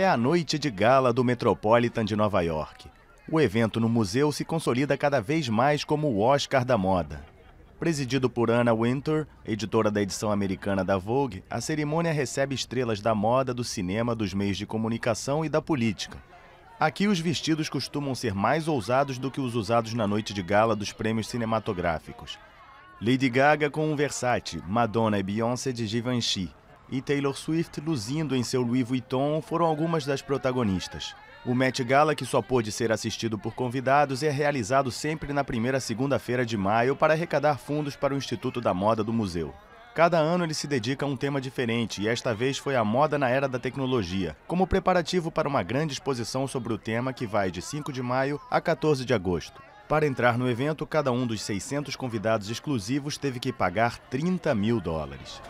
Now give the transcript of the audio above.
é a noite de gala do Metropolitan de Nova York. O evento no museu se consolida cada vez mais como o Oscar da moda. Presidido por Anna Wintour, editora da edição americana da Vogue, a cerimônia recebe estrelas da moda, do cinema, dos meios de comunicação e da política. Aqui os vestidos costumam ser mais ousados do que os usados na noite de gala dos prêmios cinematográficos. Lady Gaga com um Versace, Madonna e Beyoncé de Givenchy, e Taylor Swift luzindo em seu Louis Vuitton foram algumas das protagonistas. O Met Gala, que só pôde ser assistido por convidados, é realizado sempre na primeira segunda-feira de maio para arrecadar fundos para o Instituto da Moda do museu. Cada ano ele se dedica a um tema diferente e esta vez foi a moda na era da tecnologia, como preparativo para uma grande exposição sobre o tema que vai de 5 de maio a 14 de agosto. Para entrar no evento, cada um dos 600 convidados exclusivos teve que pagar 30 mil dólares.